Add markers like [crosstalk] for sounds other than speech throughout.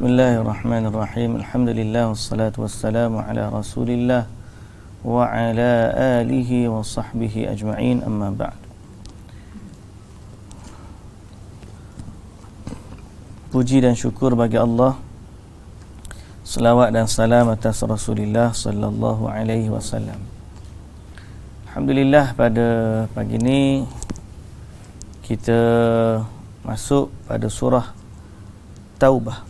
Bismillahirrahmanirrahim. Alhamdulillah wassalatu wassalamu ala Rasulillah wa ala alihi wa sahbihi ajma'in amma ba'd. Puji dan syukur bagi Allah. Selawat dan salam atas Rasulillah sallallahu alaihi wasallam. Alhamdulillah pada pagi ini kita masuk pada surah Taubah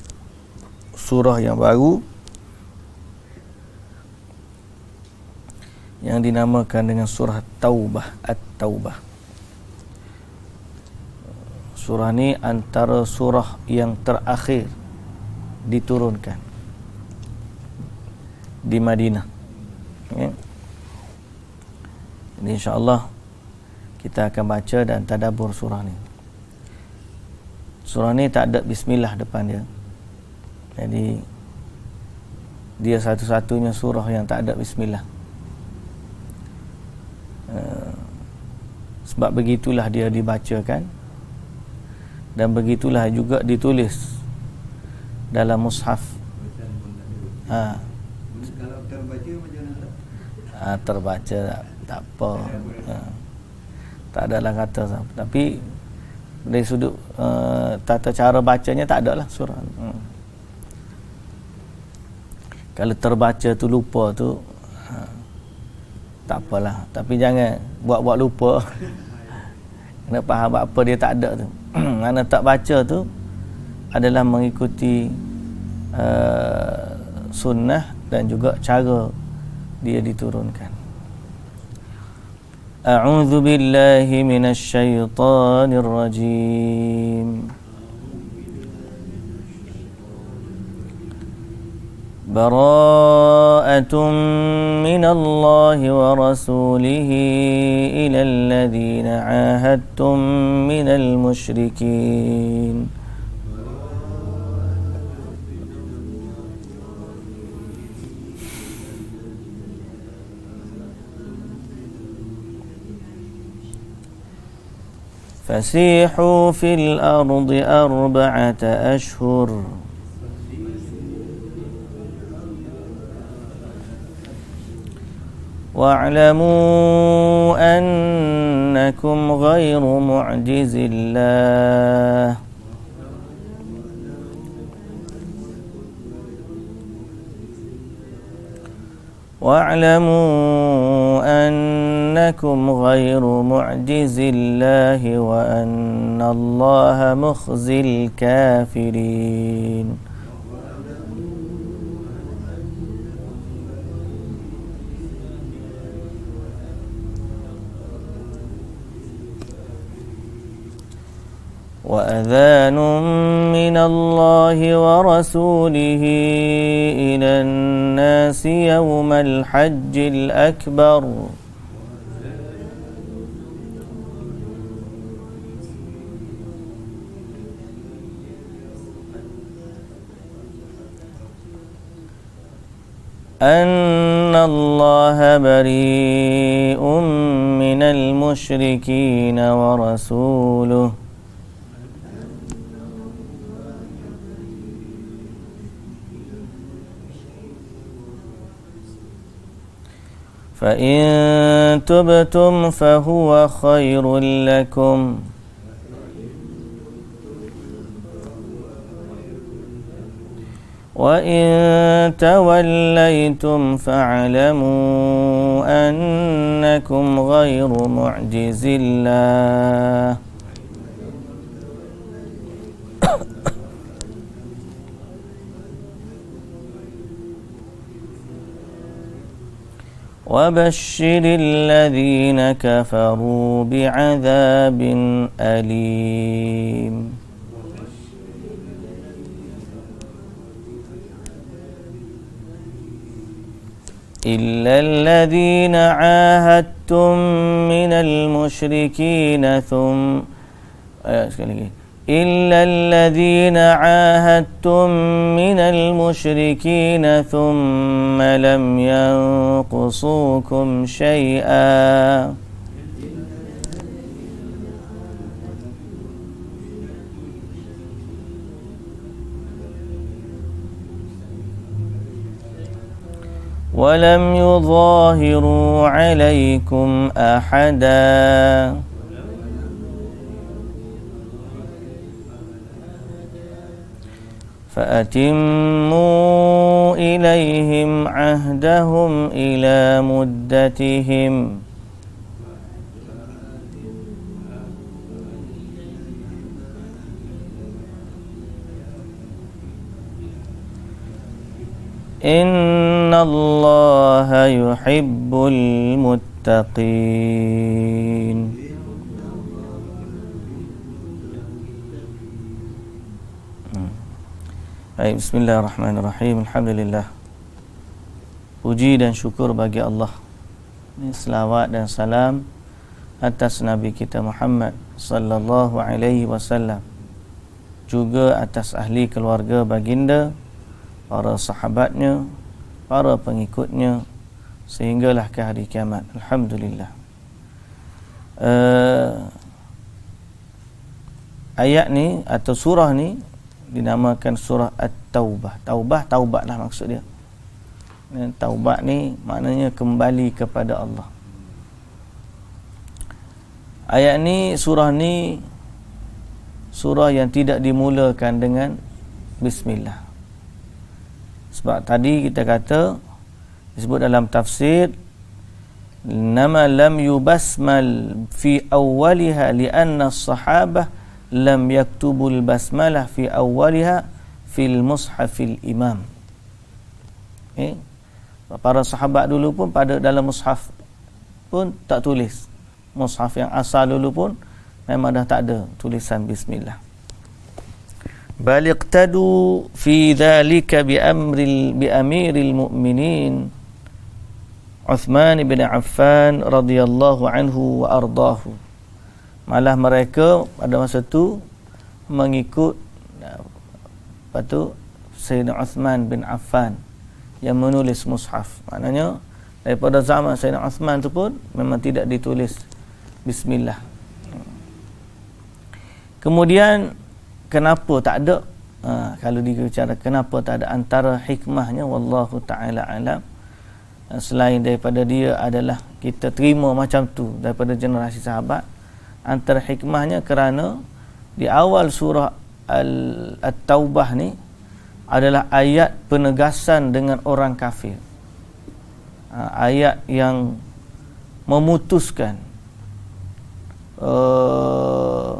surah yang baru yang dinamakan dengan surah Taubah At-Taubah surah ni antara surah yang terakhir diturunkan di Madinah okay. Ya. Ini insyaAllah kita akan baca dan tadabur surah ni Surah ni tak ada bismillah depan dia jadi dia satu-satunya surah yang tak ada bismillah. Eh, sebab begitulah dia dibacakan dan begitulah juga ditulis dalam mushaf. Ha. Kalau ha, Ah terbaca tak, tak apa. Ha. Tak ada lah kata tapi dari sudut uh, tata cara bacanya tak ada lah surah. Hmm kalau terbaca tu lupa tu ha, tak apalah tapi jangan buat-buat lupa [laughs] kena faham apa dia tak ada tu [clears throat] mana tak baca tu adalah mengikuti uh, sunnah dan juga cara dia diturunkan A'udzu billahi براءة من الله ورسوله إلى الذين عاهدتم من المشركين فسيحوا في الأرض أربعة أشهر واعلموا أنكم غير معجز الله واعلموا أنكم غير معجز الله وأن الله مخزي الكافرين وأذان من الله ورسوله إلى الناس يوم الحج الأكبر أن الله بريء من المشركين ورسوله فإن تبتم فهو خير لكم وإن توليتم فاعلموا أنكم غير معجز الله وبشر الذين كفروا بعذاب أليم إلا الذين عاهدتم من المشركين ثم آه، إلا الذين عاهدتم من المشركين ثم لم ينقصوكم شيئا ولم يظاهروا عليكم أحداً فأتموا إليهم عهدهم إلى مدتهم إن الله يحب المتقين Baik, bismillahirrahmanirrahim. Alhamdulillah. Puji dan syukur bagi Allah. Selawat dan salam atas Nabi kita Muhammad sallallahu alaihi wasallam. Juga atas ahli keluarga baginda, para sahabatnya, para pengikutnya sehinggalah ke hari kiamat. Alhamdulillah. Uh, ayat ni atau surah ni dinamakan surah At-Taubah. Taubah, lah maksud dia. Taubat ni maknanya kembali kepada Allah. Ayat ni, surah ni surah yang tidak dimulakan dengan Bismillah. Sebab tadi kita kata disebut dalam tafsir nama lam yubasmal fi awwalha li anna as-sahabah lam yaktubul basmalah fi awwaliha fil mushafil imam. Okay. Eh? Para sahabat dulu pun pada dalam mushaf pun tak tulis. Mushaf yang asal dulu pun memang dah tak ada tulisan bismillah. Bal iqtadu fi dhalika bi amril bi amiril mu'minin Uthman ibn Affan radhiyallahu anhu wa ardahu malah mereka pada masa itu mengikut apa tu Sayyidina Uthman bin Affan yang menulis mushaf maknanya daripada zaman Sayyidina Uthman tu pun memang tidak ditulis bismillah kemudian kenapa tak ada ha, kalau dikira kenapa tak ada antara hikmahnya wallahu taala alam ha, selain daripada dia adalah kita terima macam tu daripada generasi sahabat antara hikmahnya kerana di awal surah Al taubah ni adalah ayat penegasan dengan orang kafir. Ha, ayat yang memutuskan uh,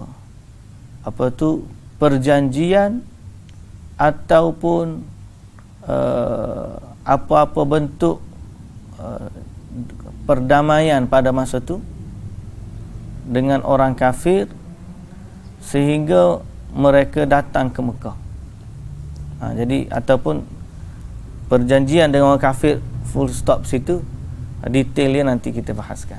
apa tu perjanjian ataupun uh, apa-apa bentuk uh, perdamaian pada masa tu dengan orang kafir sehingga mereka datang ke Mekah. Ha, jadi ataupun perjanjian dengan orang kafir full stop situ detailnya nanti kita bahaskan.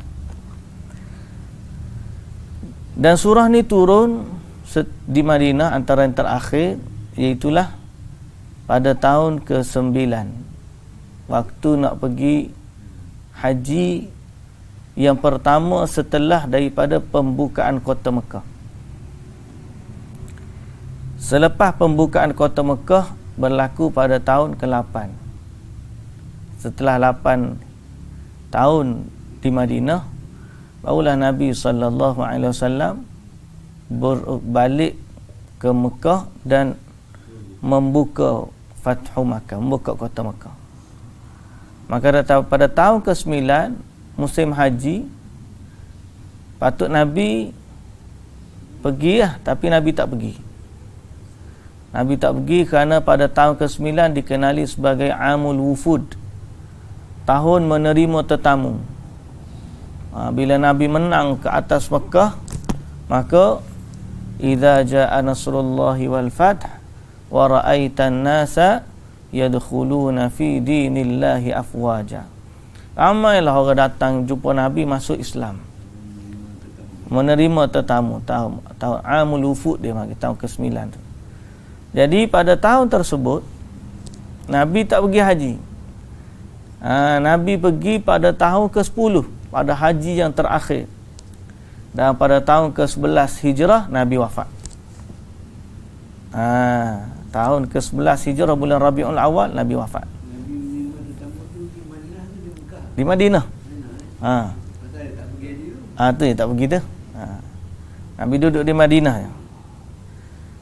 Dan surah ni turun di Madinah antara yang terakhir iaitu pada tahun ke-9 waktu nak pergi haji yang pertama setelah daripada pembukaan kota Mekah. Selepas pembukaan kota Mekah berlaku pada tahun ke-8. Setelah 8 tahun di Madinah, barulah Nabi sallallahu alaihi wasallam berbalik ke Mekah dan membuka Fathu Mekah membuka kota Mekah. Maka pada tahun ke-9 musim haji patut Nabi pergi lah tapi Nabi tak pergi Nabi tak pergi kerana pada tahun ke-9 dikenali sebagai Amul Wufud tahun menerima tetamu ha, bila Nabi menang ke atas Mekah maka idza ja'a nasrullahi wal fath wa ra'aitan nasa yadkhuluna fi dinillahi afwaja Ramailah orang datang jumpa Nabi masuk Islam. Menerima tetamu tahun tahun Amul Ufud dia mak tahun ke-9 Jadi pada tahun tersebut Nabi tak pergi haji. Ha, Nabi pergi pada tahun ke-10 pada haji yang terakhir. Dan pada tahun ke-11 Hijrah Nabi wafat. Ha, tahun ke-11 Hijrah bulan Rabiul Awal Nabi wafat. Di Madinah. Ha. Ha, tu dia tak pergi tu. Ha. Nabi duduk di Madinah.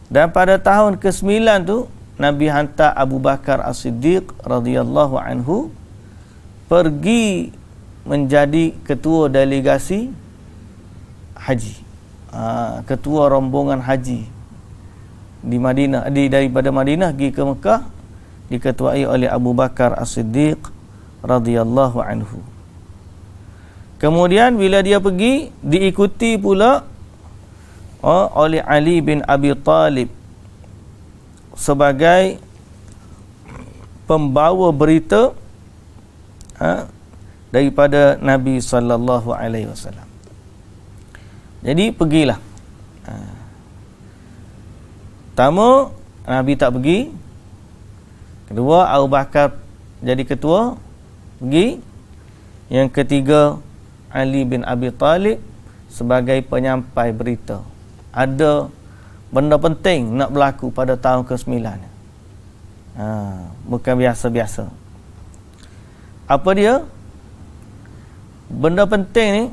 Dan pada tahun ke-9 tu, Nabi hantar Abu Bakar As-Siddiq radhiyallahu anhu pergi menjadi ketua delegasi haji. Ha, ketua rombongan haji di Madinah di daripada Madinah pergi ke Mekah diketuai oleh Abu Bakar As-Siddiq radhiyallahu anhu. Kemudian bila dia pergi diikuti pula oh, oleh Ali bin Abi Talib sebagai pembawa berita ha, daripada Nabi sallallahu alaihi wasallam. Jadi pergilah. Ha. Pertama Nabi tak pergi. Kedua Abu Bakar jadi ketua, pergi yang ketiga Ali bin Abi Talib sebagai penyampai berita ada benda penting nak berlaku pada tahun ke-9 ha, bukan biasa-biasa apa dia benda penting ni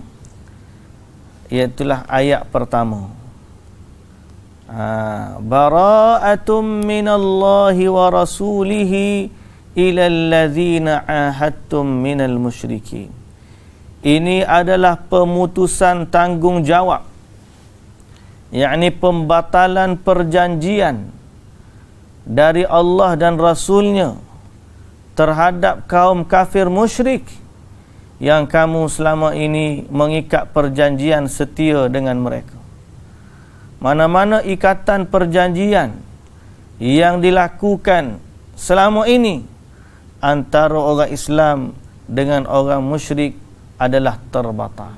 iaitulah ayat pertama ha, bara'atum minallahi wa rasulihi ila allazina ahadtum minal musyrikin ini adalah pemutusan tanggungjawab yakni pembatalan perjanjian dari Allah dan Rasulnya terhadap kaum kafir musyrik yang kamu selama ini mengikat perjanjian setia dengan mereka. Mana-mana ikatan perjanjian yang dilakukan selama ini antara orang Islam dengan orang musyrik adalah terbatal.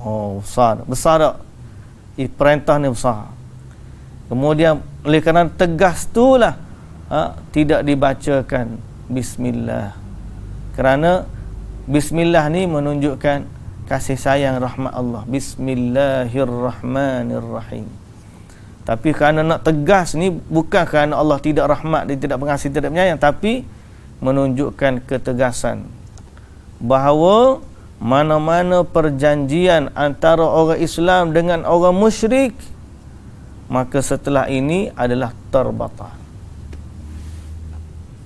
Oh, besar. Besar tak? Eh, perintah ni besar. Kemudian, oleh kerana tegas tu lah, ha, tidak dibacakan Bismillah. Kerana Bismillah ni menunjukkan kasih sayang rahmat Allah. Bismillahirrahmanirrahim. Tapi kerana nak tegas ni bukan kerana Allah tidak rahmat, dia tidak pengasih, tidak menyayang. Tapi menunjukkan ketegasan. Bahawa mana-mana perjanjian antara orang Islam dengan orang musyrik. Maka setelah ini adalah terbatal.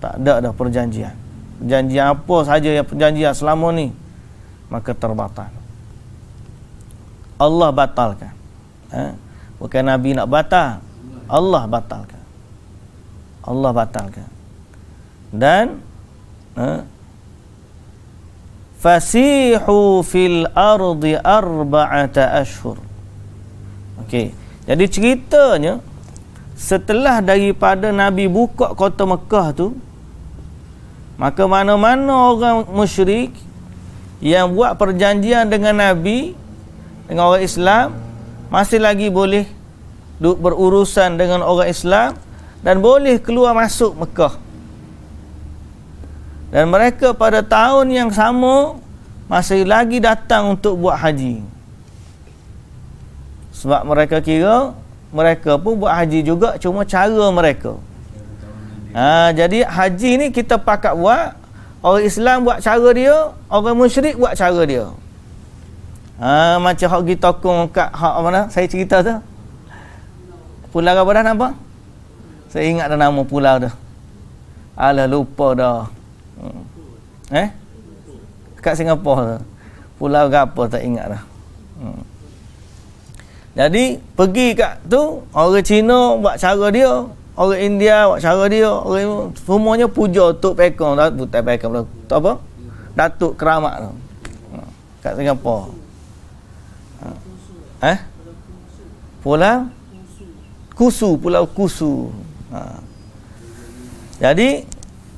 Tak ada dah perjanjian. janji apa saja yang perjanjian selama ni. Maka terbatal. Allah batalkan. Haa. Eh? Bukan Nabi nak batal Allah batalkan Allah batalkan Dan eh, Fasihu fil ardi arba'ata ashur Okay, Jadi ceritanya Setelah daripada Nabi buka kota Mekah tu Maka mana-mana orang musyrik Yang buat perjanjian dengan Nabi Dengan orang Islam masih lagi boleh duk berurusan dengan orang Islam dan boleh keluar masuk Mekah. Dan mereka pada tahun yang sama masih lagi datang untuk buat haji. Sebab mereka kira mereka pun buat haji juga cuma cara mereka. Ha, jadi haji ni kita pakat buat Orang Islam buat cara dia Orang musyrik buat cara dia Ha, macam hak kita tokong kat hak mana? Saya cerita tu. Pulau apa dah nampak? Saya ingat dah nama pulau tu. Alah lupa dah. Hmm. Eh? Kat Singapura tu. Pulau apa tak ingat dah. Hmm. Jadi pergi kat tu orang Cina buat cara dia, orang India buat cara dia, orang semuanya puja Tok Pekong, Tok Pekong tu apa? Datuk Keramat tu. Hmm. Kat Singapura. Eh? Pulau Kusu, ha. Pulau Kusu. Ha. Jadi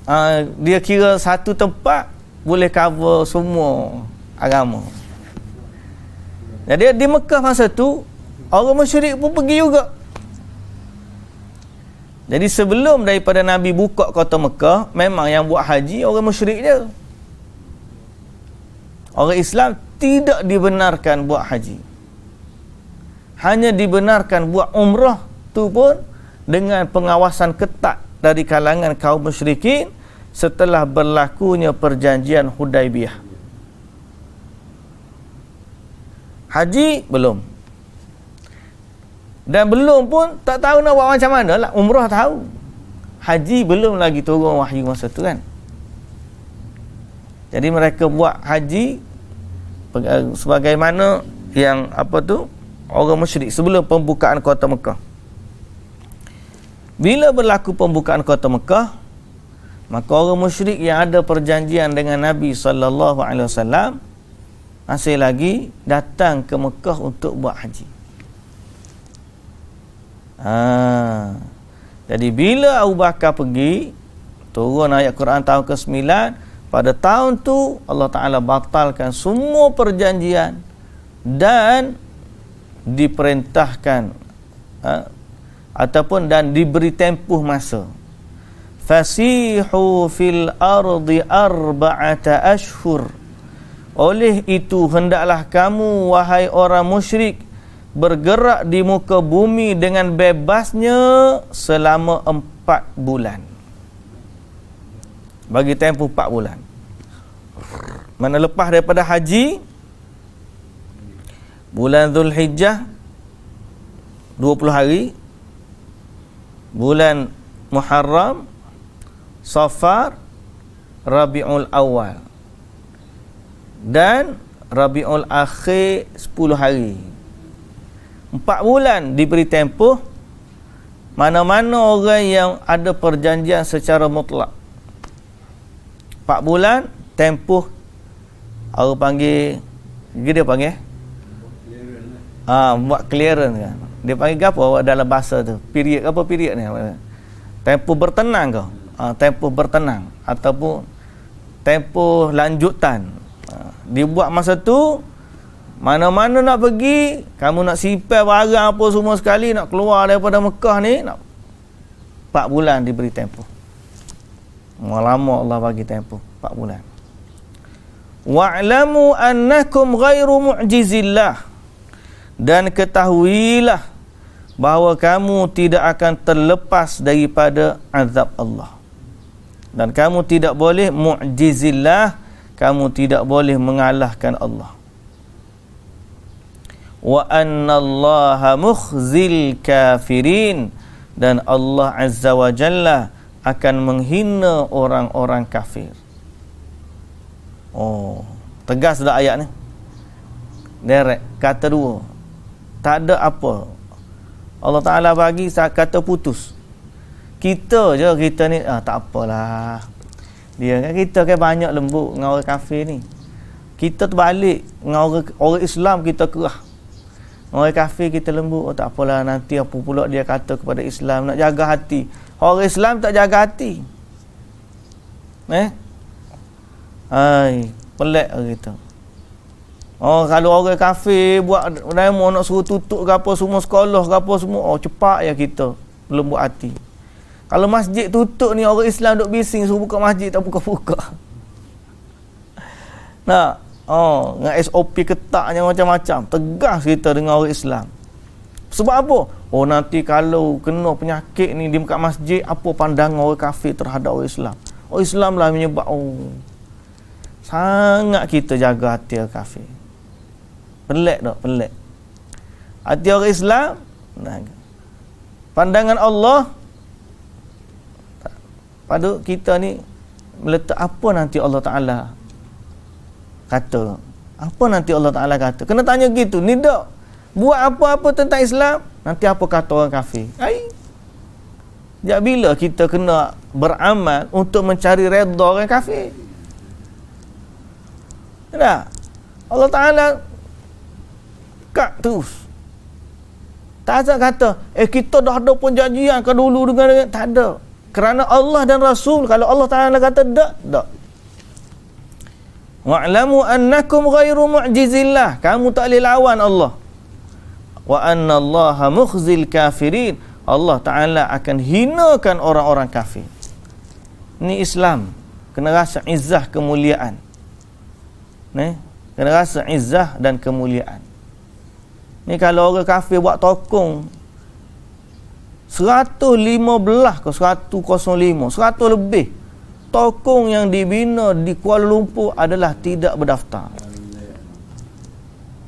uh, dia kira satu tempat boleh cover semua agama. Jadi di Mekah masa tu orang musyrik pun pergi juga. Jadi sebelum daripada Nabi buka kota Mekah, memang yang buat haji orang musyrik dia. Orang Islam tidak dibenarkan buat haji hanya dibenarkan buat umrah tu pun dengan pengawasan ketat dari kalangan kaum musyrikin setelah berlakunya perjanjian Hudaibiyah. Haji belum. Dan belum pun tak tahu nak buat macam mana lah. Umrah tahu. Haji belum lagi turun wahyu masa tu kan. Jadi mereka buat haji sebagaimana yang apa tu orang musyrik sebelum pembukaan kota Mekah. Bila berlaku pembukaan kota Mekah, maka orang musyrik yang ada perjanjian dengan Nabi sallallahu alaihi wasallam masih lagi datang ke Mekah untuk buat haji. Ha. Jadi bila Abu Bakar pergi, turun ayat Quran tahun ke-9, pada tahun tu Allah Taala batalkan semua perjanjian dan diperintahkan ha? ataupun dan diberi tempuh masa fasihu fil ardi arba'ata ashhur oleh itu hendaklah kamu wahai orang musyrik bergerak di muka bumi dengan bebasnya selama empat bulan bagi tempoh empat bulan mana lepas daripada haji bulan Zulhijjah 20 hari bulan Muharram Safar Rabiul Awal dan Rabiul Akhir 10 hari Empat bulan diberi tempoh Mana-mana orang yang ada perjanjian secara mutlak Empat bulan tempoh Orang panggil dia panggil eh? Ah buat clearance kan. Dia panggil apa dalam bahasa tu? Period apa period ni? tempo bertenang ke? Uh, ha, tempoh bertenang ataupun tempo lanjutan. Uh, dia buat masa tu mana-mana nak pergi, kamu nak simpan barang apa semua sekali nak keluar daripada Mekah ni nak 4 bulan diberi tempo Lama Allah bagi tempo 4 bulan. Wa'lamu annakum ghairu mu'jizillah dan ketahuilah bahawa kamu tidak akan terlepas daripada azab Allah dan kamu tidak boleh mu'jizillah kamu tidak boleh mengalahkan Allah wa annallaha mukhzil kafirin dan Allah azza wa jalla akan menghina orang-orang kafir. Oh, tegaslah dah ayat ni. Direct kata dua, tak ada apa. Allah Ta'ala bagi kata putus. Kita je, kita ni, ah, tak apalah. Dia kan, kita kan banyak lembut dengan orang kafir ni. Kita terbalik dengan orang, orang Islam, kita kerah. Orang kafir kita lembut, oh, tak apalah nanti apa pula dia kata kepada Islam, nak jaga hati. Orang Islam tak jaga hati. Eh? Hai, pelik kita. Oh kalau orang kafir buat demo nak suruh tutup ke apa semua sekolah ke apa semua oh cepat ya kita belum buat hati. Kalau masjid tutup ni orang Islam duk bising suruh buka masjid tak buka-buka. [laughs] Nah, oh dengan SOP ketaknya macam-macam tegas kita dengan orang Islam. Sebab apa? Oh nanti kalau kena penyakit ni di dekat masjid apa pandang orang kafir terhadap orang Islam? Orang Islamlah menyebab oh sangat kita jaga hati orang kafir. Pelik tak? Pelik. Hati orang Islam, pandangan Allah, pada kita ni, meletak apa nanti Allah Ta'ala kata. Apa nanti Allah Ta'ala kata. Kena tanya gitu. Ni tak? Buat apa-apa tentang Islam, nanti apa kata orang kafir? Hai. Sejak bila kita kena beramal untuk mencari redha orang kafir? Tak? Allah Ta'ala cakap terus. Tak ada kata, eh kita dah ada perjanjian ke dulu dengan, dengan tak ada. Kerana Allah dan Rasul kalau Allah Taala kata tak, tak. Wa'lamu annakum ghairu mu'jizillah. Kamu tak boleh lawan Allah. Wa anna Allah mukhzil kafirin. Allah Taala akan hinakan orang-orang kafir. Ini Islam kena rasa izzah kemuliaan. Ne? Kena rasa izzah dan kemuliaan. Ni kalau orang kafir buat tokong 115 ke 105, 100 lebih tokong yang dibina di Kuala Lumpur adalah tidak berdaftar.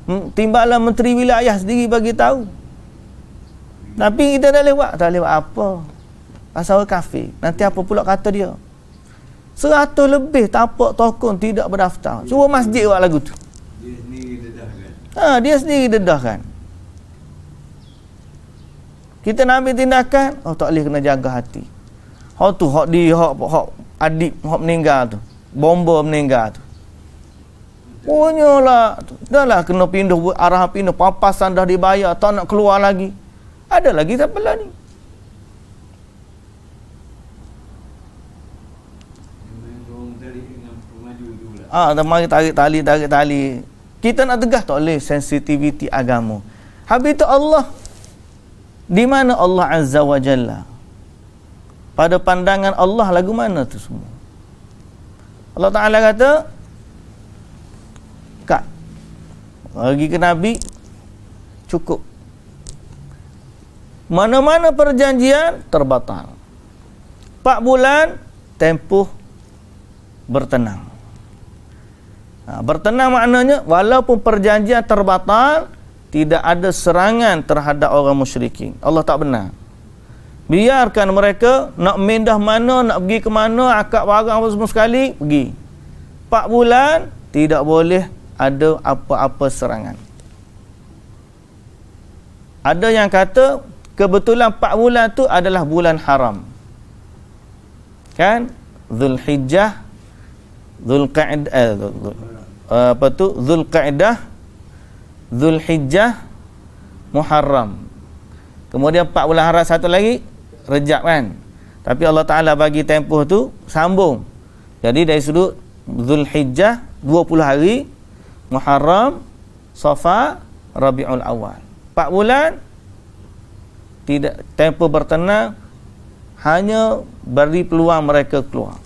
Hmm, timbalan menteri wilayah sendiri bagi tahu. Tapi kita dah lewat, tak lewat apa. Pasal orang kafir. Nanti apa pula kata dia? 100 lebih tapak tokong tidak berdaftar. Cuba masjid buat lagu tu. Ha, dia sendiri dedahkan. Kita nak ambil tindakan, oh tak boleh kena jaga hati. Hak tu, hak di, hak, adik, hak meninggal tu. Bomba meninggal tu. Punya lah. Dah lah kena pindah, arah pindah. Papasan dah dibayar, tak nak keluar lagi. Ada lagi tak pula ni. Lah. Ah, dah mari tarik tali, tarik tali. Kita nak tegah tak boleh sensitiviti agama. Habis tu Allah di mana Allah Azza wa Jalla? Pada pandangan Allah lagu mana tu semua? Allah Taala kata Kak bagi ke Nabi cukup. Mana-mana perjanjian terbatal. 4 bulan tempuh bertenang. Ha, bertenang maknanya walaupun perjanjian terbatal tidak ada serangan terhadap orang musyrikin. Allah tak benar. Biarkan mereka nak mindah mana, nak pergi ke mana, akak barang apa semua sekali, pergi. 4 bulan tidak boleh ada apa-apa serangan. Ada yang kata kebetulan 4 bulan tu adalah bulan haram. Kan? Zulhijjah, Zulqa'dah, eh, Zul, Zul, Eh, apa tu Zulqa'dah Zulhijjah Muharram kemudian 14 hari satu lagi Rejab kan tapi Allah Taala bagi tempoh tu sambung jadi dari sudut Zulhijjah 20 hari Muharram Safa Rabiul Awal 4 bulan tidak tempoh bertenang hanya beri peluang mereka keluar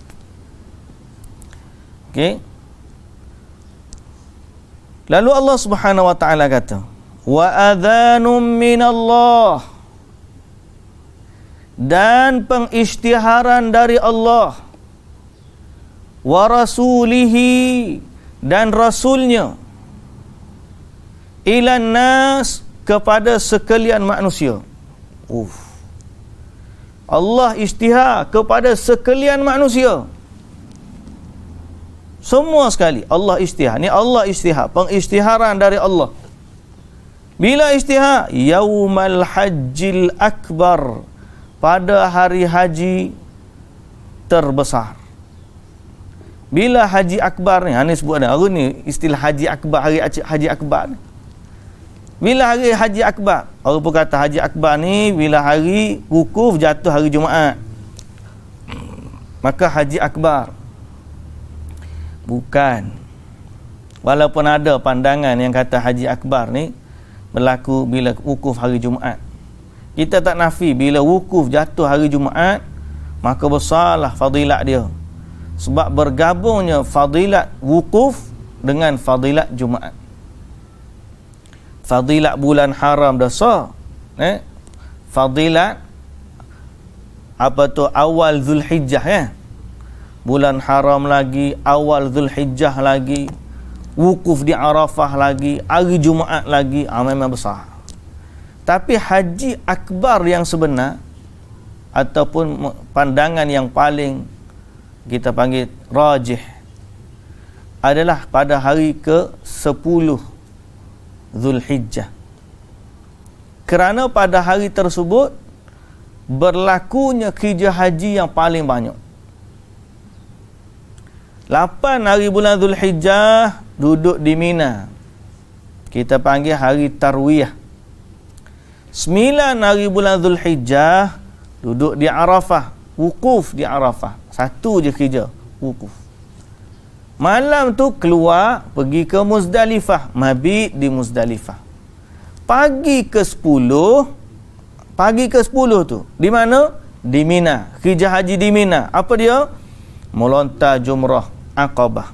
Okay. Lalu Allah Subhanahu wa taala kata, "Wa adzanum min Allah." Dan pengisytiharan dari Allah wa rasulihi dan rasulnya ila nas kepada sekalian manusia. Uf. Allah istihar kepada sekalian manusia. Semua sekali Allah istihar. Ini Allah istihar. Pengistiharan dari Allah. Bila istihar? Yaumal hajjil akbar. Pada hari haji terbesar. Bila haji akbar ni, Hanis sebut ada, hari ni istilah haji akbar, hari haji akbar ni. Bila hari haji akbar? Orang pun kata haji akbar ni, bila hari hukuf jatuh hari Jumaat. Maka haji akbar. Bukan Walaupun ada pandangan yang kata Haji Akbar ni Berlaku bila wukuf hari Jumaat Kita tak nafi bila wukuf jatuh hari Jumaat Maka besarlah fadilat dia Sebab bergabungnya fadilat wukuf Dengan fadilat Jumaat Fadilat bulan haram dosa eh? Fadilat Apa tu awal Zulhijjah ya eh? bulan haram lagi awal Zulhijjah lagi wukuf di Arafah lagi hari Jumaat lagi ah, memang besar tapi haji akbar yang sebenar ataupun pandangan yang paling kita panggil rajih adalah pada hari ke-10 Zulhijjah kerana pada hari tersebut berlakunya kerja haji yang paling banyak Lapan hari bulan Zulhijjah duduk di Mina. Kita panggil hari Tarwiyah. Sembilan hari bulan Zulhijjah duduk di Arafah. Wukuf di Arafah. Satu je kerja. Wukuf. Malam tu keluar pergi ke Muzdalifah. Mabit di Muzdalifah. Pagi ke sepuluh. Pagi ke sepuluh tu. Di mana? Di Mina. Hijjah Haji di Mina. Apa dia? Melontar Jumrah. Aqabah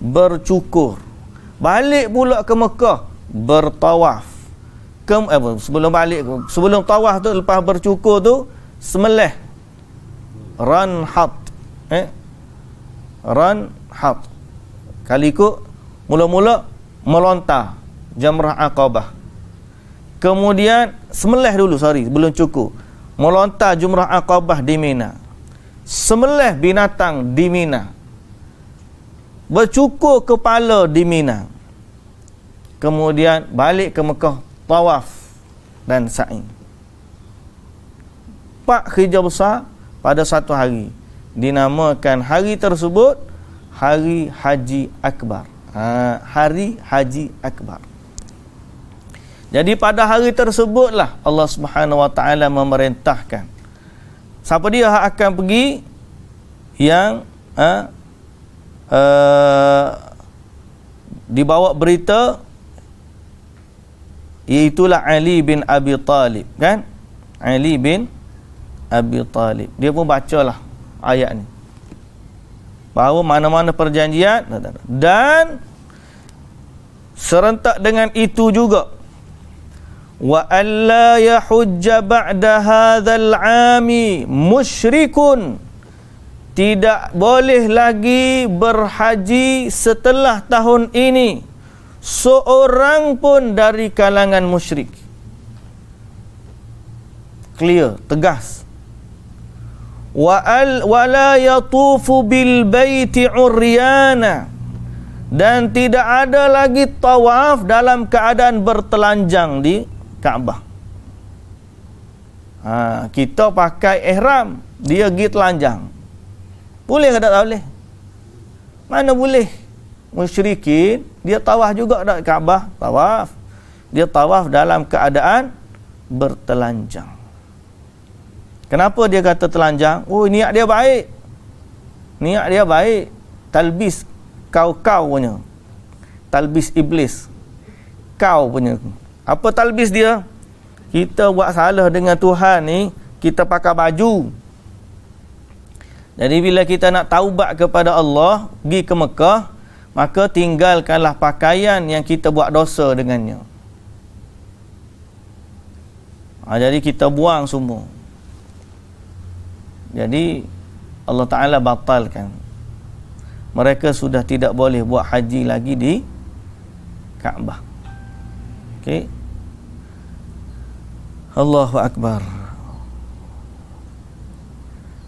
bercukur balik pula ke Mekah bertawaf ke, eh, sebelum balik sebelum tawaf tu lepas bercukur tu semelih ranhat eh ranhat kali ikut mula-mula melontar jamrah aqabah kemudian semelih dulu sorry belum cukur, melontar jumrah aqabah di Mina semelih binatang di Mina bercukur kepala di Mina. Kemudian balik ke Mekah tawaf dan sa'i. Pak Khidjah besar pada satu hari dinamakan hari tersebut hari Haji Akbar. Ha, hari Haji Akbar. Jadi pada hari tersebutlah Allah Subhanahu Wa Taala memerintahkan siapa dia akan pergi yang ha, uh, dibawa berita iaitulah Ali bin Abi Talib kan Ali bin Abi Talib dia pun bacalah ayat ni bahawa mana-mana perjanjian dan serentak dengan itu juga wa alla yahujja ba'da hadzal 'ami musyrikun tidak boleh lagi berhaji setelah tahun ini seorang pun dari kalangan musyrik clear tegas wa al wala yatufu bil baiti uryana dan tidak ada lagi tawaf dalam keadaan bertelanjang di Kaabah. Ha, kita pakai ihram, dia pergi telanjang. Boleh ke tak boleh? Mana boleh? Musyrikin, dia tawaf juga dekat Kaabah, tawaf. Dia tawaf dalam keadaan bertelanjang. Kenapa dia kata telanjang? Oh, niat dia baik. Niat dia baik. Talbis kau-kau punya. Talbis iblis. Kau punya. Apa talbis dia? Kita buat salah dengan Tuhan ni, kita pakai baju. Jadi bila kita nak taubat kepada Allah, pergi ke Mekah, maka tinggalkanlah pakaian yang kita buat dosa dengannya. Ha, jadi kita buang semua. Jadi Allah Ta'ala batalkan. Mereka sudah tidak boleh buat haji lagi di Kaabah. Okey. Allahu Allahu Akbar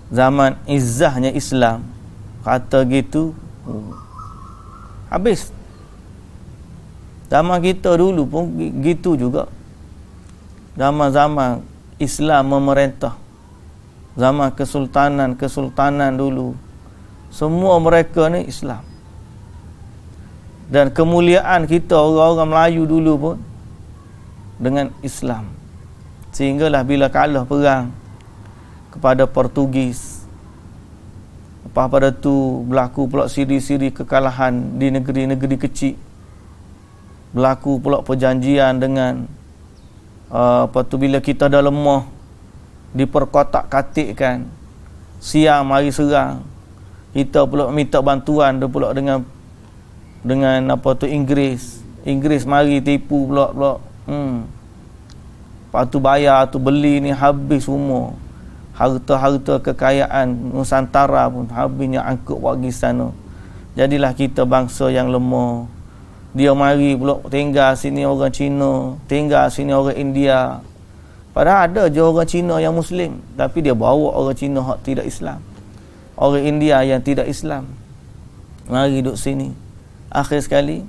zaman izahnya Islam kata gitu oh, habis zaman kita dulu pun gitu juga zaman-zaman Islam memerintah zaman kesultanan-kesultanan dulu semua mereka ni Islam dan kemuliaan kita orang-orang Melayu dulu pun dengan Islam sehinggalah bila kalah perang kepada Portugis. Lepas pada tu berlaku pula siri-siri kekalahan di negeri-negeri kecil. Berlaku pula perjanjian dengan uh, apa tu bila kita dah lemah diperkotak katik kan, siang mari serang kita pula minta bantuan dia pula dengan dengan apa tu Inggeris Inggeris mari tipu pula pula hmm Lepas tu bayar tu beli ni habis semua harta-harta kekayaan Nusantara pun habisnya angkut pergi sana jadilah kita bangsa yang lemah dia mari pula tinggal sini orang Cina tinggal sini orang India padahal ada je orang Cina yang Muslim tapi dia bawa orang Cina yang tidak Islam orang India yang tidak Islam mari duduk sini akhir sekali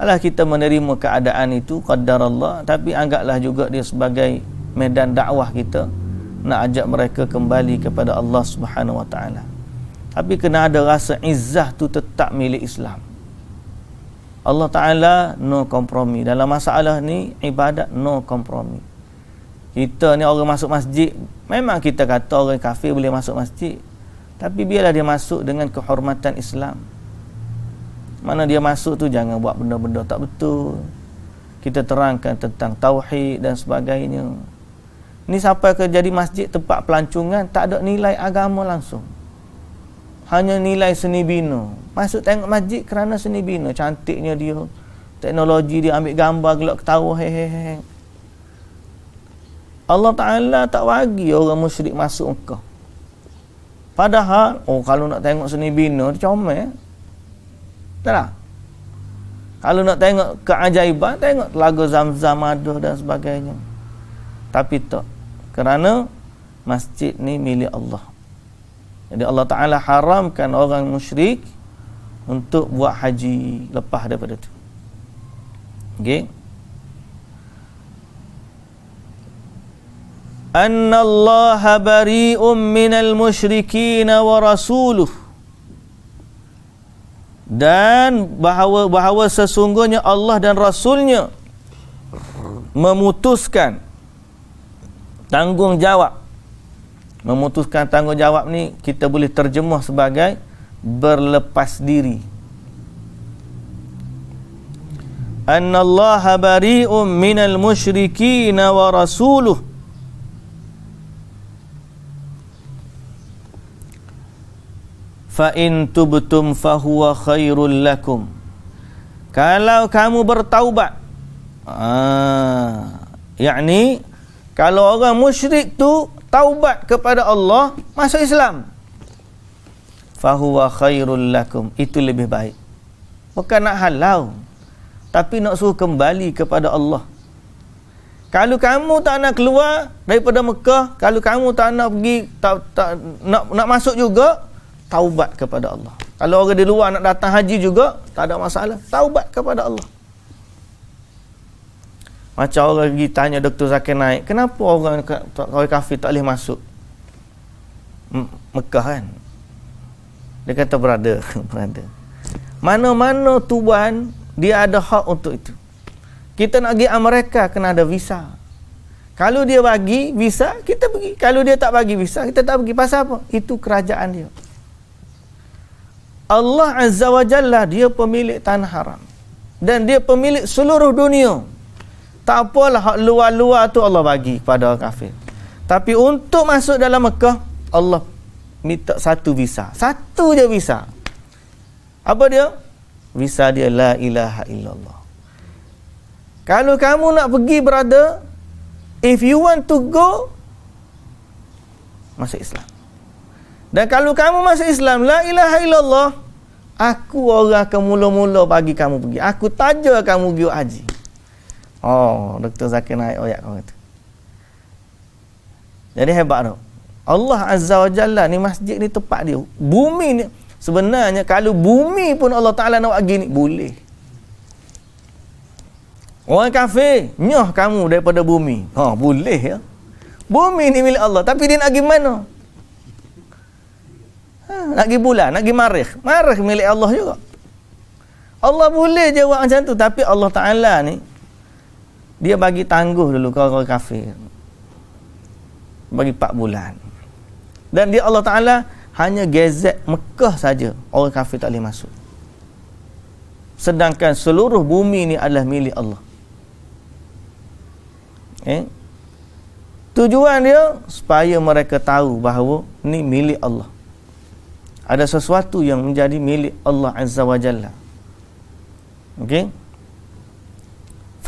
Alah kita menerima keadaan itu Qadar Allah Tapi anggaplah juga dia sebagai Medan dakwah kita nak ajak mereka kembali kepada Allah Subhanahu Wa Taala. Tapi kena ada rasa izzah tu tetap milik Islam. Allah Taala no kompromi dalam masalah ni ibadat no kompromi. Kita ni orang masuk masjid, memang kita kata orang kafir boleh masuk masjid. Tapi biarlah dia masuk dengan kehormatan Islam. Mana dia masuk tu jangan buat benda-benda tak betul. Kita terangkan tentang tauhid dan sebagainya ni sampai ke jadi masjid tempat pelancongan tak ada nilai agama langsung hanya nilai seni bina masuk tengok masjid kerana seni bina cantiknya dia teknologi dia ambil gambar gelak ketawa he he he Allah Ta'ala tak bagi orang musyrik masuk ke. padahal oh kalau nak tengok seni bina dia comel tak lah kalau nak tengok keajaiban tengok lagu zam-zam ada dan sebagainya tapi tak kerana masjid ni milik Allah. Jadi Allah Taala haramkan orang musyrik untuk buat haji lepas daripada tu. Okey. أن bari'um بريء من المشركين ورسوله dan bahawa bahawa sesungguhnya Allah dan Rasulnya memutuskan tanggungjawab memutuskan tanggungjawab ni kita boleh terjemah sebagai berlepas diri annallaha bari'un minal musyrikin wa rasuluh fa in tubtum fa huwa khairul lakum kalau kamu bertaubat ah yakni kalau orang musyrik tu taubat kepada Allah, masuk Islam. Fahuwa khairul lakum. Itu lebih baik. Bukan nak halau. Tapi nak suruh kembali kepada Allah. Kalau kamu tak nak keluar daripada Mekah, kalau kamu tak nak pergi, tak, tak, nak, nak masuk juga, taubat kepada Allah. Kalau orang di luar nak datang haji juga, tak ada masalah. Taubat kepada Allah. Macam orang pergi tanya Dr. Zakir Naik Kenapa orang orang kafir tak boleh masuk Mekah kan Dia kata berada [laughs] berada. Mana-mana tuan Dia ada hak untuk itu Kita nak pergi Amerika Kena ada visa Kalau dia bagi visa kita pergi Kalau dia tak bagi visa kita tak pergi Pasal apa? Itu kerajaan dia Allah Azza wa Jalla Dia pemilik tanah haram Dan dia pemilik seluruh dunia tak apalah hak luar-luar tu Allah bagi kepada orang kafir. Tapi untuk masuk dalam Mekah, Allah minta satu visa. Satu je visa. Apa dia? Visa dia la ilaha illallah. Kalau kamu nak pergi berada, if you want to go masuk Islam. Dan kalau kamu masuk Islam la ilaha illallah, aku orang akan mula-mula bagi kamu pergi. Aku tajal kamu pergi haji. Oh, Dr. Zakir naik ayat kau kata. Jadi hebat tu. Allah Azza wa Jalla ni masjid ni tempat dia. Bumi ni sebenarnya kalau bumi pun Allah Taala nak bagi ni boleh. Orang kafir, nyoh kamu daripada bumi. Ha, boleh ya. Bumi ni milik Allah, tapi dia nak pergi mana? Ha, nak pergi bulan, nak pergi marikh. Marikh milik Allah juga. Allah boleh jawab macam tu, tapi Allah Taala ni dia bagi tangguh dulu orang orang kafir. Bagi 4 bulan. Dan dia Allah Taala hanya gezek Mekah saja orang kafir tak boleh masuk. Sedangkan seluruh bumi ni adalah milik Allah. Eh? Tujuan dia supaya mereka tahu bahawa ni milik Allah. Ada sesuatu yang menjadi milik Allah Azza wa Jalla. Okey?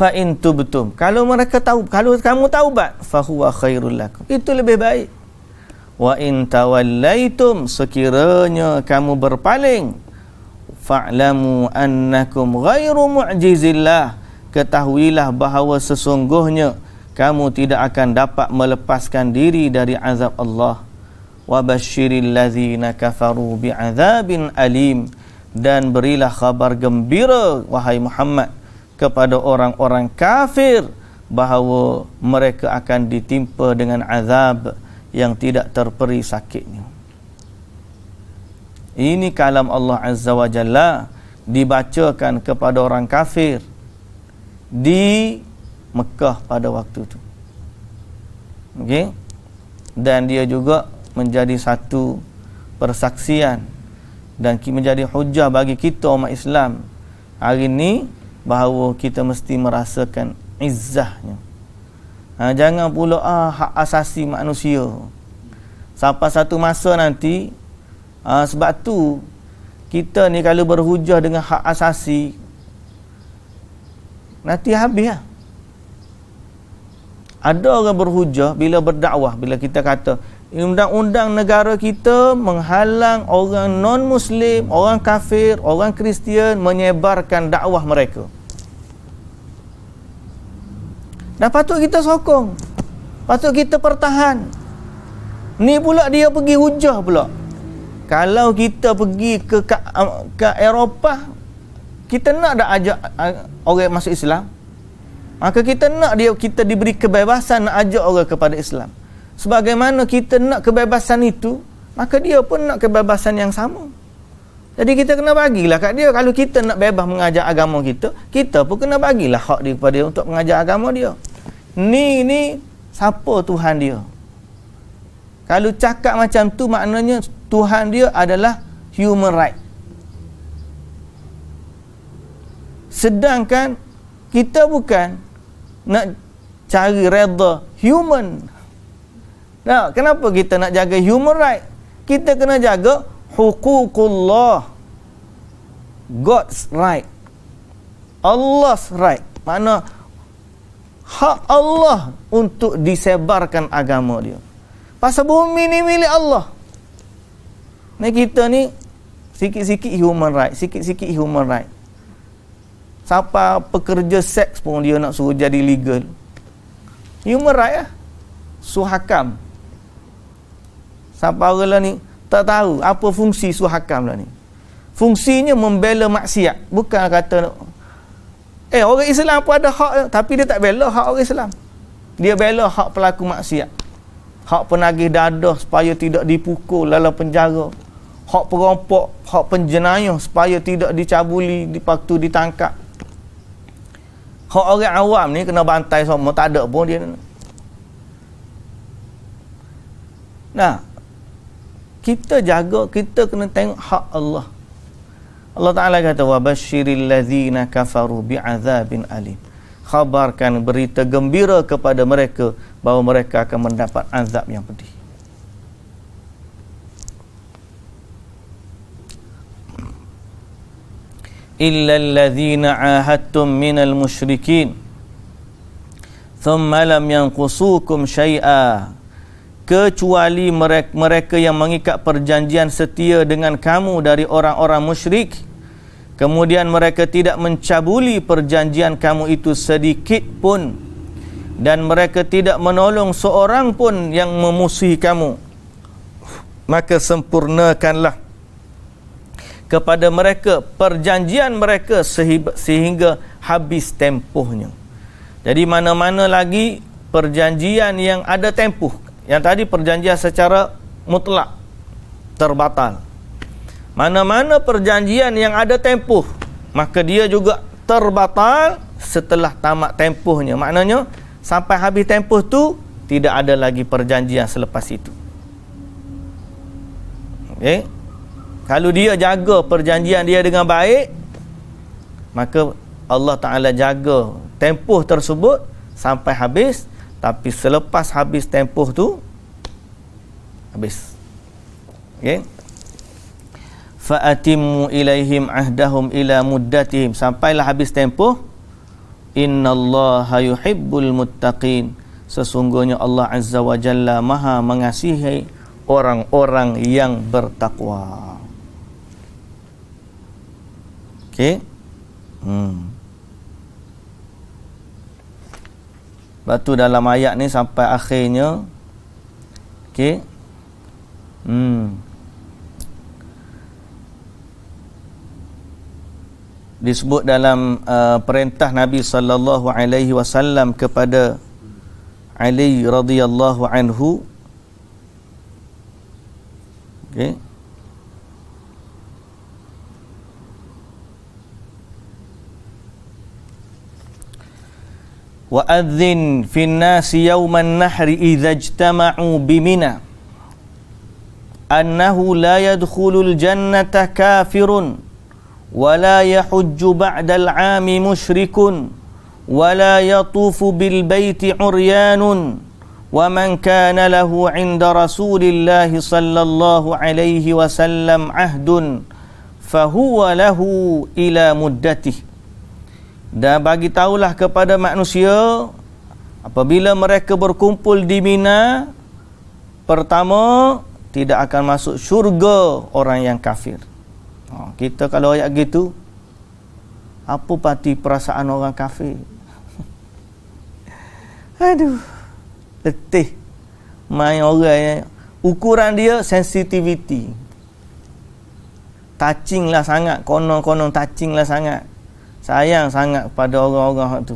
fa in tubtum kalau mereka tahu kalau kamu taubat fa huwa khairul lakum itu lebih baik wa in tawallaitum sekiranya kamu berpaling fa'lamu annakum ghairu mu'jizillah ketahuilah bahawa sesungguhnya kamu tidak akan dapat melepaskan diri dari azab Allah wa basyiril ladzina kafaru bi'adzabin alim dan berilah khabar gembira wahai Muhammad kepada orang-orang kafir bahawa mereka akan ditimpa dengan azab yang tidak terperi sakitnya. Ini kalam Allah Azza wa Jalla dibacakan kepada orang kafir di Mekah pada waktu itu. Okey. Dan dia juga menjadi satu persaksian dan menjadi hujah bagi kita umat Islam hari ini bahawa kita mesti merasakan izahnya. Ha, jangan pula ah, hak asasi manusia. Sampai satu masa nanti, ah, sebab tu kita ni kalau berhujah dengan hak asasi, nanti habis lah. Ada orang berhujah bila berdakwah, bila kita kata undang-undang negara kita menghalang orang non-muslim, orang kafir, orang kristian menyebarkan dakwah mereka. Dan patut kita sokong. Patut kita pertahan. Ni pula dia pergi hujah pula. Kalau kita pergi ke ke, ke Eropah, kita nak dak ajak orang masuk Islam? Maka kita nak dia kita diberi kebebasan nak ajak orang kepada Islam sebagaimana kita nak kebebasan itu maka dia pun nak kebebasan yang sama jadi kita kena bagilah kat dia kalau kita nak bebas mengajar agama kita kita pun kena bagilah hak dia kepada dia untuk mengajar agama dia ni ni siapa Tuhan dia kalau cakap macam tu maknanya Tuhan dia adalah human right sedangkan kita bukan nak cari redha human Nah, kenapa kita nak jaga human right? Kita kena jaga hukukullah. God's right. Allah's right. Mana hak Allah untuk disebarkan agama dia. Pasal bumi ni milik Allah. Ni kita ni sikit-sikit human right, sikit-sikit human right. Siapa pekerja seks pun dia nak suruh jadi legal. Human right ah. Ya? Suhakam. So, Siapa orang lah ni Tak tahu apa fungsi suruh hakam lah ni Fungsinya membela maksiat Bukan kata Eh orang Islam pun ada hak Tapi dia tak bela hak orang Islam Dia bela hak pelaku maksiat Hak penagih dadah supaya tidak dipukul dalam penjara Hak perompok, hak penjenayah supaya tidak dicabuli, dipaktu, ditangkap Hak orang awam ni kena bantai semua, tak ada pun dia Nah, kita jaga kita kena tengok hak Allah Allah Taala kata wa basyiril ladzina kafaru bi'adzabin alim khabarkan berita gembira kepada mereka bahawa mereka akan mendapat azab yang pedih إلا الذين عاهدتم من المشركين ثم لم ينقصوكم شيئا kecuali mereka, mereka yang mengikat perjanjian setia dengan kamu dari orang-orang musyrik kemudian mereka tidak mencabuli perjanjian kamu itu sedikit pun dan mereka tidak menolong seorang pun yang memusuhi kamu maka sempurnakanlah kepada mereka perjanjian mereka sehingga habis tempuhnya jadi mana-mana lagi perjanjian yang ada tempuh yang tadi perjanjian secara mutlak terbatal. Mana-mana perjanjian yang ada tempuh, maka dia juga terbatal setelah tamat tempuhnya. Maknanya sampai habis tempuh tu tidak ada lagi perjanjian selepas itu. Okay. Kalau dia jaga perjanjian dia dengan baik, maka Allah Taala jaga tempuh tersebut sampai habis tapi selepas habis tempoh tu habis okey fa ilaihim ahdahum ila muddatihim sampailah habis tempoh innallaha yuhibbul muttaqin sesungguhnya Allah azza wa jalla maha mengasihi orang-orang yang bertakwa okey hmm Lepas tu dalam ayat ni sampai akhirnya Okay Hmm disebut dalam uh, perintah Nabi sallallahu alaihi wasallam kepada Ali radhiyallahu anhu okay. وأذن في الناس يوم النحر إذا اجتمعوا بمنى أنه لا يدخل الجنة كافر ولا يحج بعد العام مشرك ولا يطوف بالبيت عريان ومن كان له عند رسول الله صلى الله عليه وسلم عهد فهو له إلى مدته dan bagi tahulah kepada manusia apabila mereka berkumpul di Mina pertama tidak akan masuk syurga orang yang kafir. Ha, kita kalau ayat gitu apa pati perasaan orang kafir? [laughs] Aduh. Letih. Main orang yang ukuran dia sensitivity. Touching lah sangat, konon-konon touching lah sangat. Sayang sangat kepada orang-orang tu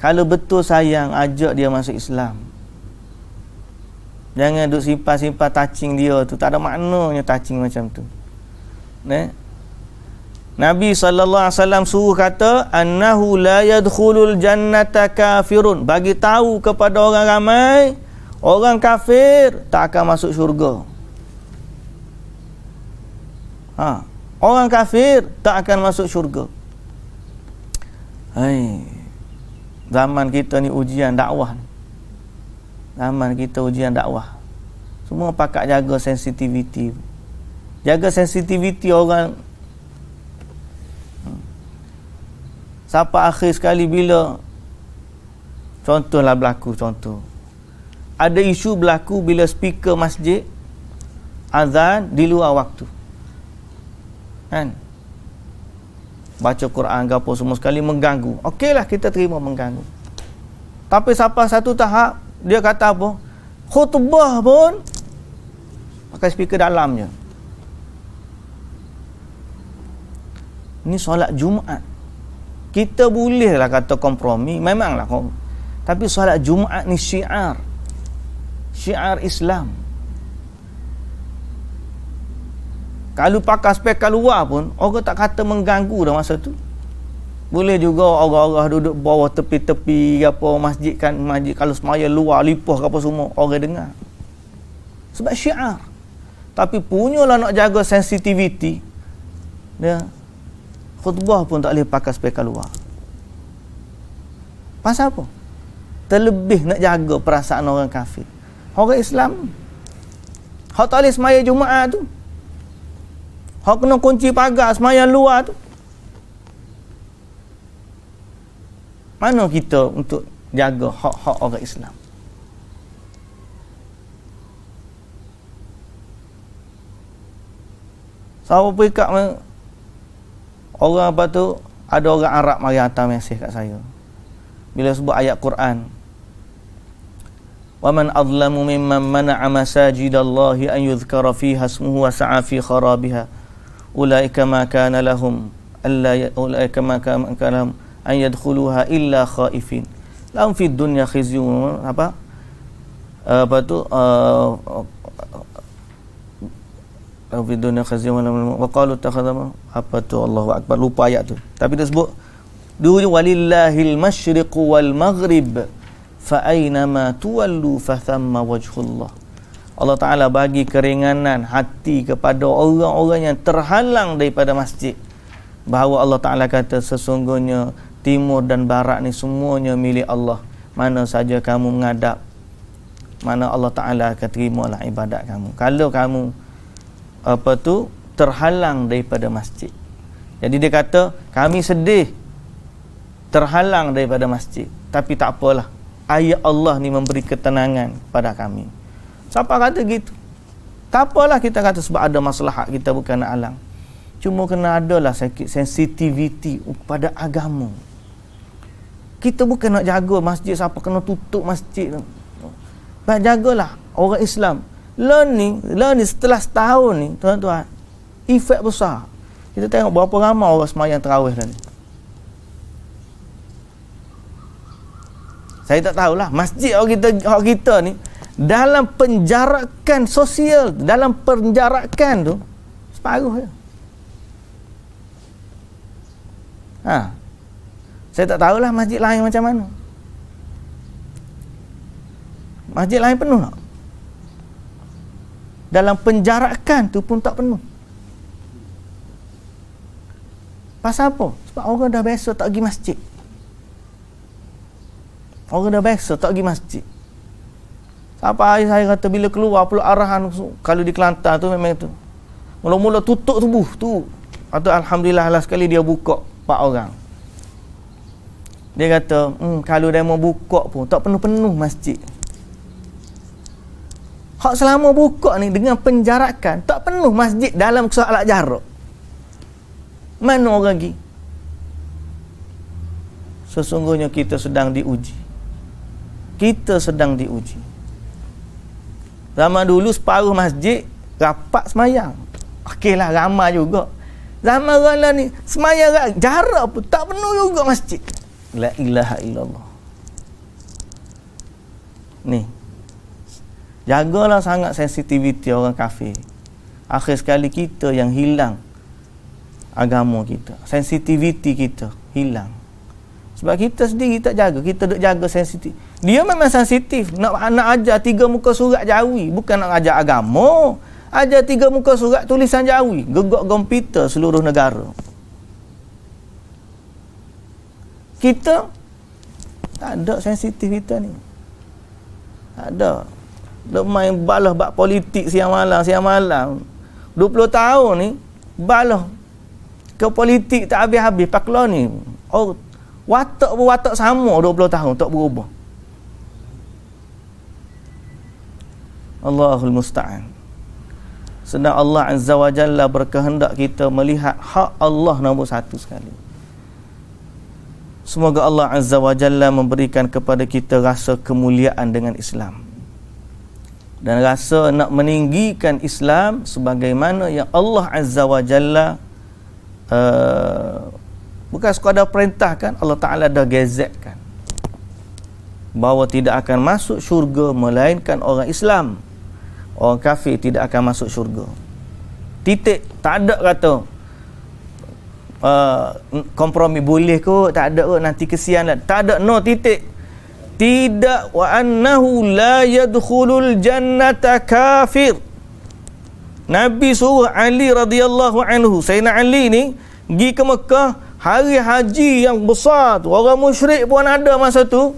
Kalau betul sayang Ajak dia masuk Islam Jangan duduk simpan-simpan Touching dia tu Tak ada maknanya touching macam tu ne? Nabi SAW suruh kata Annahu la yadkhulul jannata kafirun Bagi tahu kepada orang ramai Orang kafir tak akan masuk syurga ha. Orang kafir tak akan masuk syurga Hai. Zaman kita ni ujian dakwah. Zaman kita ujian dakwah. Semua pakat jaga sensitiviti. Jaga sensitiviti orang. Siapa akhir sekali bila contohlah berlaku contoh. Ada isu berlaku bila speaker masjid azan di luar waktu. Kan? Ha? baca Quran ke apa semua sekali mengganggu. Okeylah kita terima mengganggu. Tapi sampai satu tahap dia kata apa? Khutbah pun pakai speaker dalamnya. Ini solat Jumaat. Kita boleh lah kata kompromi, memanglah kompromi. Tapi solat Jumaat ni syiar. Syiar Islam. Kalau pakai spek luar pun orang tak kata mengganggu dah masa tu. Boleh juga orang-orang duduk bawah tepi-tepi apa masjid kan masjid kalau semaya luar lipah apa semua orang dengar. Sebab syiar. Tapi punyalah nak jaga sensitiviti. Ya. Khutbah pun tak boleh pakai spek luar. Pasal apa? Terlebih nak jaga perasaan orang kafir. Orang Islam. Hak tak boleh semaya Jumaat tu. Hak kena kunci pagar semayang luar tu. Mana kita untuk jaga hak-hak orang Islam? Sama pekat orang apa tu ada orang Arab mari hantar mesej kat saya. Bila sebut ayat Quran وَمَنْ أَظْلَمُ مِمَّنْ مَنَعَ مَسَاجِدَ اللَّهِ أَنْ يُذْكَرَ فِيهَا سْمُهُ وَسَعَى فِي خَرَابِهَا أولئك ما كان لهم ألا أولئك ما كان لهم أن يدخلوها إلا خائفين لهم في الدنيا خزي apa apa tu uh, fi dunya khizyi wa lahum wa qalu takhadama apa tu Allahu akbar lupa ayat tu tapi dia sebut dulu walillahil masyriqu wal maghrib fa aina ma tuwallu fa thamma wajhullah Allah Ta'ala bagi keringanan hati kepada orang-orang yang terhalang daripada masjid bahawa Allah Ta'ala kata sesungguhnya timur dan barat ni semuanya milik Allah mana saja kamu mengadap, mana Allah Ta'ala akan terimalah ibadat kamu kalau kamu apa tu terhalang daripada masjid jadi dia kata kami sedih terhalang daripada masjid tapi tak apalah ayat Allah ni memberi ketenangan pada kami Siapa kata gitu? Tak apalah kita kata sebab ada masalah hak kita bukan nak alang. Cuma kena adalah Sensitivity kepada agama. Kita bukan nak jaga masjid siapa kena tutup masjid. Baik jagalah orang Islam. Learning, learning setelah setahun ni, tuan-tuan, efek besar. Kita tengok berapa ramai orang semayang terawih dah ni. Saya tak tahulah. Masjid orang kita, orang kita ni, dalam penjarakan sosial dalam penjarakan tu separuh je ha. saya tak tahulah masjid lain macam mana masjid lain penuh tak dalam penjarakan tu pun tak penuh pasal apa sebab orang dah biasa tak pergi masjid orang dah biasa tak pergi masjid apa saya kata bila keluar pula arahan kalau di Kelantan tu memang tu mula-mula tutup tubuh tu atau alhamdulillah lah sekali dia buka empat orang dia kata hmm, kalau dia mau buka pun tak penuh-penuh masjid hak selama buka ni dengan penjarakan tak penuh masjid dalam kesalahan jarak mana orang pergi sesungguhnya kita sedang diuji kita sedang diuji Zaman dulu separuh masjid rapat semayang. Okeylah ramah juga. Zaman rana ni semayang jarak pun tak penuh juga masjid. La ilaha illallah. Ni. Jagalah sangat sensitiviti orang kafir. Akhir sekali kita yang hilang agama kita. Sensitiviti kita hilang. Sebab kita sendiri tak jaga. Kita duk jaga sensitiviti dia memang sensitif nak nak ajar tiga muka surat jawi bukan nak ajar agama ajar tiga muka surat tulisan jawi gegak komputer seluruh negara kita tak ada sensitif kita ni tak ada Duk main balah bak politik siang malam siang malam 20 tahun ni balah ke politik tak habis-habis pak ni oh, watak berwatak sama 20 tahun tak berubah Allahul Musta'an Sedang Allah Azza wa Jalla berkehendak kita melihat hak Allah nombor satu sekali Semoga Allah Azza wa Jalla memberikan kepada kita rasa kemuliaan dengan Islam Dan rasa nak meninggikan Islam Sebagaimana yang Allah Azza wa Jalla uh, Bukan sekadar perintahkan Allah Ta'ala dah gezetkan bahawa tidak akan masuk syurga melainkan orang Islam orang kafir tidak akan masuk syurga titik tak ada kata uh, kompromi boleh ko tak ada ko nanti kesian lah tak ada no titik tidak wa annahu la yadkhulul jannata kafir Nabi suruh Ali radhiyallahu anhu Sayyidina Ali ni pergi ke Mekah hari haji yang besar tu orang musyrik pun ada masa tu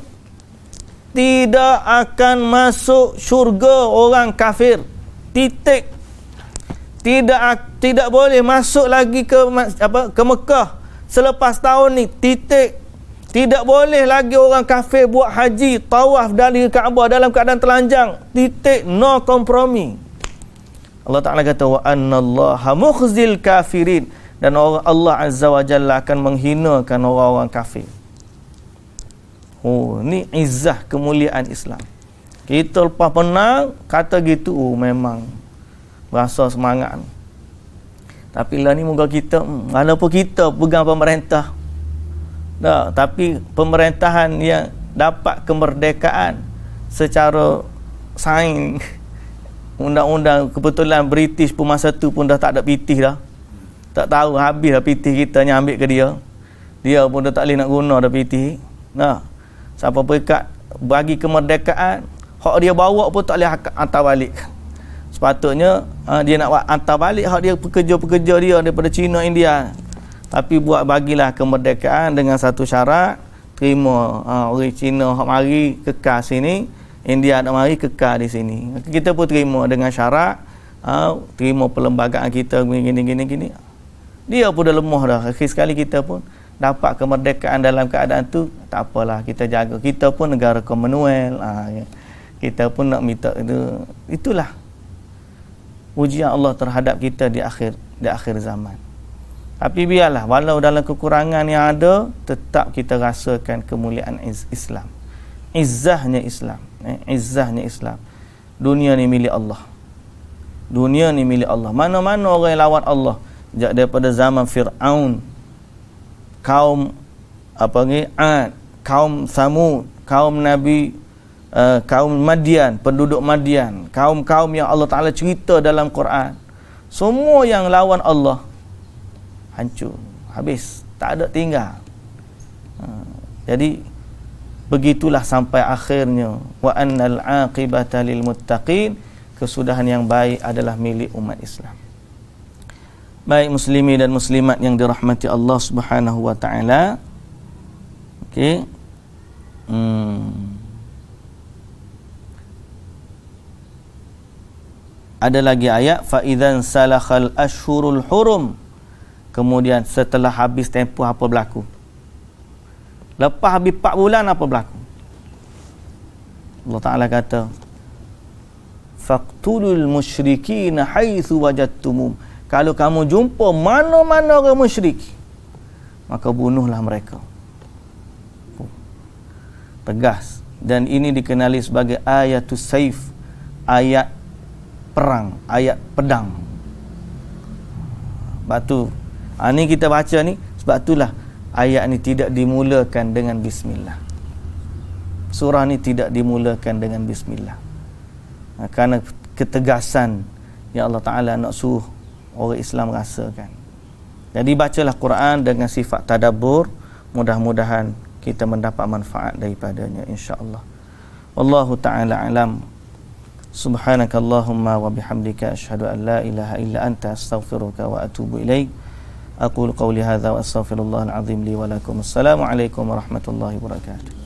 tidak akan masuk syurga orang kafir. Titik. Tidak tidak boleh masuk lagi ke apa ke Mekah selepas tahun ni. Titik. Tidak boleh lagi orang kafir buat haji, tawaf dari Kaabah dalam keadaan telanjang. Titik no kompromi. Allah Taala kata wa annallaha mukhzil kafirin dan Allah Azza wa Jalla akan menghinakan orang-orang kafir. Oh, ni izah kemuliaan Islam. Kita lepas menang, kata gitu, oh, memang rasa semangat. Tapi lah ni moga kita, hmm, walaupun kita pegang pemerintah, tak, tapi pemerintahan yang dapat kemerdekaan secara sains [laughs] undang-undang kebetulan British pun masa tu pun dah tak ada pitih dah tak tahu habis dah pitih kita ni ambil ke dia dia pun dah tak boleh nak guna dah pitih nah siapa berikat bagi kemerdekaan hak dia bawa pun tak boleh hantar balik sepatutnya uh, dia nak hantar balik hak dia pekerja-pekerja dia daripada China India tapi buat bagilah kemerdekaan dengan satu syarat terima uh, orang Cina hak mari kekal sini India nak mari kekal di sini kita pun terima dengan syarat uh, terima perlembagaan kita gini gini gini dia pun dah lemah dah akhir sekali kita pun dapat kemerdekaan dalam keadaan tu tak apalah kita jaga kita pun negara komunal ha, ah, ya. kita pun nak minta itu itulah ujian Allah terhadap kita di akhir di akhir zaman tapi biarlah walau dalam kekurangan yang ada tetap kita rasakan kemuliaan Islam izahnya Islam eh, izzahnya Islam dunia ni milik Allah dunia ni milik Allah mana-mana orang yang lawan Allah sejak daripada zaman Fir'aun kaum apa ni Ad, kaum Samud, kaum Nabi uh, kaum Madian, penduduk Madian, kaum-kaum yang Allah Taala cerita dalam Quran. Semua yang lawan Allah hancur, habis, tak ada tinggal. Uh, jadi begitulah sampai akhirnya wa annal aqibata lil muttaqin kesudahan yang baik adalah milik umat Islam baik muslimi dan muslimat yang dirahmati Allah Subhanahu wa taala. Okey. Hmm. Ada lagi ayat fa idzan salakhal ashurul hurum. Kemudian setelah habis tempoh apa berlaku? Lepas habis 4 bulan apa berlaku? Allah Taala kata Faqtulul musyrikin haitsu wajadtumum kalau kamu jumpa mana-mana orang musyrik maka bunuhlah mereka tegas dan ini dikenali sebagai ayatus saif ayat perang ayat pedang sebab tu ha, kita baca ni sebab itulah ayat ni tidak dimulakan dengan bismillah surah ni tidak dimulakan dengan bismillah ha, kerana ketegasan yang Allah Ta'ala nak suruh orang Islam rasakan. Jadi bacalah Quran dengan sifat tadabur mudah-mudahan kita mendapat manfaat daripadanya insya-Allah. Wallahu taala alam. Subhanakallahumma wa bihamdika asyhadu an la ilaha illa anta astaghfiruka wa atubu ilaik. Aqulu qawli hadza wa astaghfirullahal azim li wa lakum. Assalamualaikum warahmatullahi wabarakatuh.